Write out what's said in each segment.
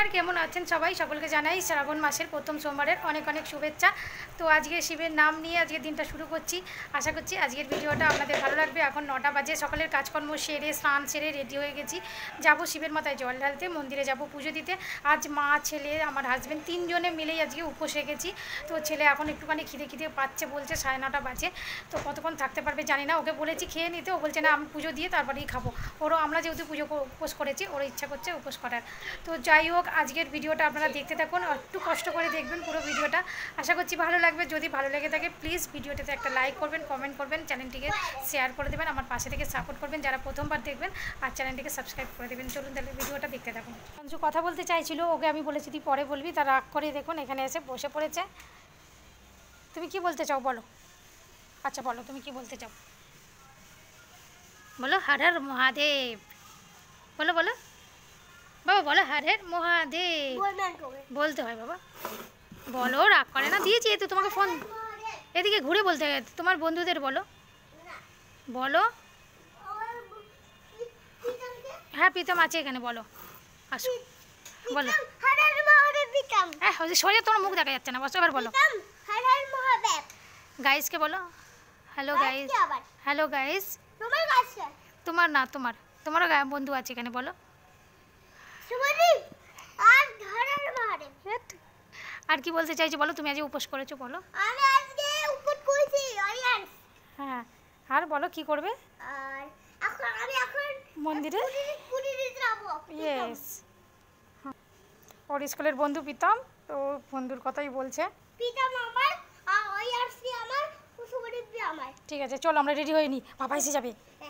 নমস্কার কেমন আছেন সবাই সকলকে জানাই শ্রাবণ মাসের প্রথম সোমবারের অনেক অনেক শুভেচ্ছা তো আজকে শিবের নাম নিয়ে আজকের দিনটা শুরু করছি আশা করছি আজকের ভিডিওটা আপনাদের ভালো লাগবে এখন নটা বাজে সকলের কাজকর্ম সেরে স্নান সেরে রেডি হয়ে গেছি যাব শিবের মাথায় জল ঢালতে মন্দিরে যাব পুজো দিতে আজ মা ছেলে আমার হাজব্যান্ড তিনজনে মিলেই আজকে উপোস রেখেছি তো ছেলে এখন একটুখানি খিদে খিদে পাচ্ছে বলছে সাড়ে নটা বাজে তো কতক্ষণ থাকতে পারবে জানি না ওকে বলেছি খেয়ে নিতে ও বলছে না আমি পুজো দিয়ে তারপরেই খাবো ওরও আমরা যেহেতু পুজো উপোস করেছি ওরও ইচ্ছা করছে উপোস করার তো যাই হোক আজকের ভিডিওটা আপনারা দেখতে থাকুন একটু কষ্ট করে দেখবেন পুরো ভিডিওটা আশা করছি ভালো লাগবে যদি ভালো লেগে থাকে প্লিজ ভিডিওটাতে একটা লাইক করবেন কমেন্ট করবেন চ্যানেলটিকে শেয়ার করে দেবেন আমার পাশে থেকে সাপোর্ট করবেন যারা প্রথমবার দেখবেন আর চ্যানেলটিকে সাবস্ক্রাইব করে দেবেন চলুন তাহলে ভিডিওটা দেখতে থাকুন কিছু কথা বলতে চাইছিল ওকে আমি বলেছি তুই পরে বলবি তার রাগ করে দেখুন এখানে এসে বসে পড়েছে তুমি কি বলতে চাও বলো আচ্ছা বলো তুমি কি বলতে চাও বলো হারার মহাদেব বলো বলো বাবা বলো হারের মহাদেব বলতে হয় বাবা বলো রাগ করে না দিয়েছি এ তো তোমাকে ফোন এদিকে ঘুরে বলতে হয় তোমার বন্ধুদের বলো বলো হ্যাঁ প্রীতম আছে এখানে বলো আসো বলো হ্যাঁ শরীরে তোমার মুখ দেখা যাচ্ছে না বস এবার বলো গাইসকে বলো হ্যালো গাইস হ্যালো গাইস তোমার না তোমার তোমারও বন্ধু আছে এখানে বলো আর কি বলতে চাইছো বলো তুমি আজ উপোস করেছো বলো আমি আজকে উপোস করেছি অরিয়ান্স হ্যাঁ আর বলো কি করবে এখন আমি এখন মন্দিরে পুরি দিতে যাব ইয়েস হ্যাঁ। ওর স্কুলের বন্ধু প্রীতম তো বন্ধুর কথাই বলছে প্রীতম আমার আর অরিয়ান্স আমার কুসুমরি আমার ঠিক আছে চলো আমরা রেডি হয়ে নি বাবা এসে যাবে হ্যাঁ।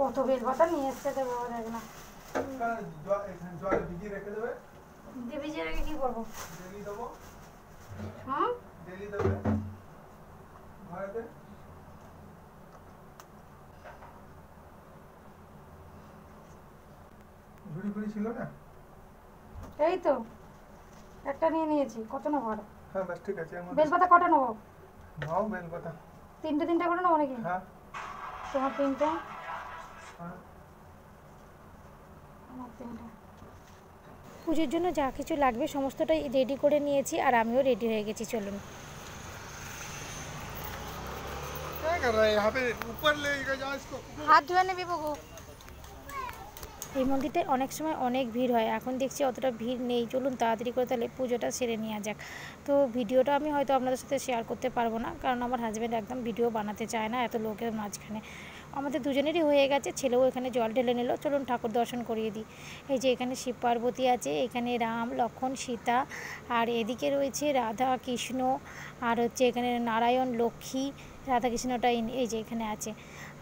কত বেলপাতা নিয়ে এসছে দেবো দেখ হ্যাঁ? না এই তো একটা নিয়ে নিয়েছি কত নেবো আর হ্যাঁ বাস কটা নেবো নাও বেলপাতা তিনটে তিনটা করে নেবো নাকি হ্যাঁ তোমার তিনটা পুজোর জন্য যা কিছু লাগবে সমস্তটাই রেডি করে নিয়েছি আর আমিও রেডি হয়ে গেছি চলুন হ্যাঁ, এই মন্দিরটায় অনেক সময় অনেক ভিড় হয় এখন দেখছি অতটা ভিড় নেই চলুন তাড়াতাড়ি করে তাহলে পুজোটা সেরে নেওয়া যাক তো ভিডিওটা আমি হয়তো আপনাদের সাথে শেয়ার করতে পারবো না কারণ আমার হাজব্যান্ড একদম ভিডিও বানাতে চায় না এত লোকের মাঝখানে আমাদের দুজনেরই হয়ে গেছে ছেলেও এখানে জল ঢেলে নিল চলুন ঠাকুর দর্শন করিয়ে দিই এই যে এখানে শিব পার্বতী আছে এখানে রাম লক্ষণ সীতা আর এদিকে রয়েছে রাধা কৃষ্ণ আর হচ্ছে এখানে নারায়ণ লক্ষ্মী রাধাকৃষ্ণটা এই যে এখানে আছে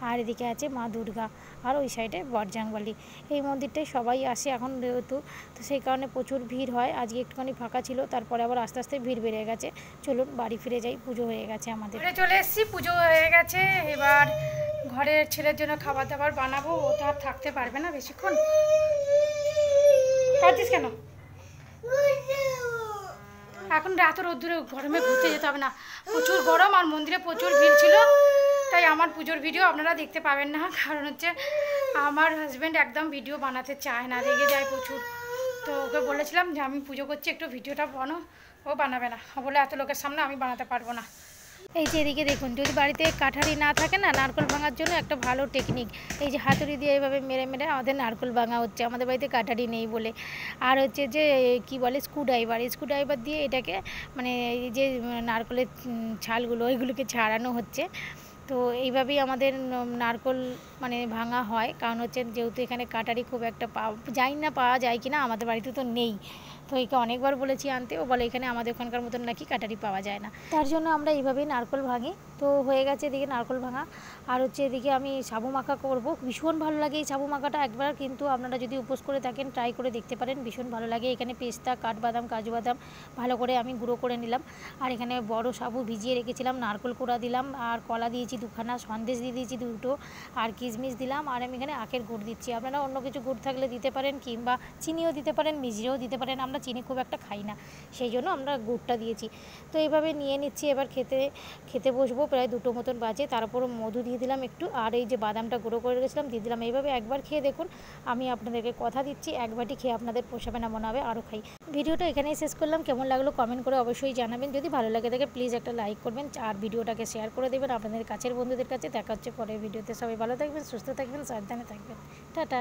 আর এদিকে আছে মা দুর্গা আর ওই সাইডে বরজাংবালি এই মন্দিরটায় সবাই আসে এখন যেহেতু তো সেই কারণে প্রচুর ভিড় হয় আজকে একটুখানি ফাঁকা ছিল তারপরে আবার আস্তে আস্তে ভিড় বেড়ে গেছে চলুন বাড়ি ফিরে যাই পুজো হয়ে গেছে আমাদের চলে এসেছি পুজো হয়ে গেছে এবার ঘরের ছেলের জন্য খাবার দাবার বানাবো ও তো আর থাকতে পারবে না বেশিক্ষণ কাঁদছিস কেন এখন রাত রোদ্দুরে গরমে ঘুরতে যেতে হবে না প্রচুর গরম আর মন্দিরে প্রচুর ভিড় ছিল তাই আমার পুজোর ভিডিও আপনারা দেখতে পাবেন না কারণ হচ্ছে আমার হাজব্যান্ড একদম ভিডিও বানাতে চায় না রেগে যায় প্রচুর তো ওকে বলেছিলাম যে আমি পুজো করছি একটু ভিডিওটা বানো ও বানাবে না বলে এত লোকের সামনে আমি বানাতে পারবো না এই যে এদিকে দেখুন যদি বাড়িতে কাঠারি না থাকে না নারকল ভাঙার জন্য একটা ভালো টেকনিক এই যে হাতুড়ি দিয়ে এইভাবে মেরে মেরে আমাদের নারকল ভাঙা হচ্ছে আমাদের বাড়িতে কাঠারি নেই বলে আর হচ্ছে যে কি বলে স্ক্রুড্রাইভার স্ক্রুড্রাইভার দিয়ে এটাকে মানে এই যে নারকলের ছালগুলো ওইগুলোকে ছাড়ানো হচ্ছে তো এইভাবেই আমাদের নারকোল মানে ভাঙা হয় কারণ হচ্ছে যেহেতু এখানে কাটারি খুব একটা পা যাই না পাওয়া যায় কি না আমাদের বাড়িতে তো নেই তো একে অনেকবার বলেছি আনতে ও বলে এখানে আমাদের ওখানকার মতন নাকি কাটারি পাওয়া যায় না তার জন্য আমরা এইভাবেই নারকোল ভাঙি তো হয়ে গেছে এদিকে নারকোল ভাঙা আর হচ্ছে এদিকে আমি সাবু মাখা করবো ভীষণ ভালো লাগে এই সাবু মাখাটা একবার কিন্তু আপনারা যদি উপোস করে থাকেন ট্রাই করে দেখতে পারেন ভীষণ ভালো লাগে এখানে পেস্তা কাঠবাদাম কাজু বাদাম ভালো করে আমি গুঁড়ো করে নিলাম আর এখানে বড় সাবু ভিজিয়ে রেখেছিলাম নারকোল কোড়া দিলাম আর কলা দিয়েছি দিয়েছি দুখানা সন্দেশ দিয়ে দিয়েছি দুটো আর কিশমিশ দিলাম আর আমি এখানে আখের গুড় দিচ্ছি আপনারা অন্য কিছু গুড় থাকলে দিতে পারেন কিংবা চিনিও দিতে পারেন মিজরেও দিতে পারেন আমরা চিনি খুব একটা খাই না সেই জন্য আমরা গুড়টা দিয়েছি তো এইভাবে নিয়ে নিচ্ছি এবার খেতে খেতে বসবো প্রায় দুটো মতন বাজে তারপর মধু দিয়ে দিলাম একটু আর এই যে বাদামটা গুঁড়ো করে রেখেছিলাম দিয়ে দিলাম এইভাবে একবার খেয়ে দেখুন আমি আপনাদেরকে কথা দিচ্ছি একবারটি খেয়ে আপনাদের পোষাবে না মনে হবে আরও খাই ভিডিওটা এখানেই শেষ করলাম কেমন লাগলো কমেন্ট করে অবশ্যই জানাবেন যদি ভালো লাগে থাকে প্লিজ একটা লাইক করবেন আর ভিডিওটাকে শেয়ার করে দেবেন আপনাদের কাছে কাছের বন্ধুদের কাছে দেখা হচ্ছে পরের ভিডিওতে সবাই ভালো থাকবেন সুস্থ থাকবেন সাবধানে থাকবেন টাটা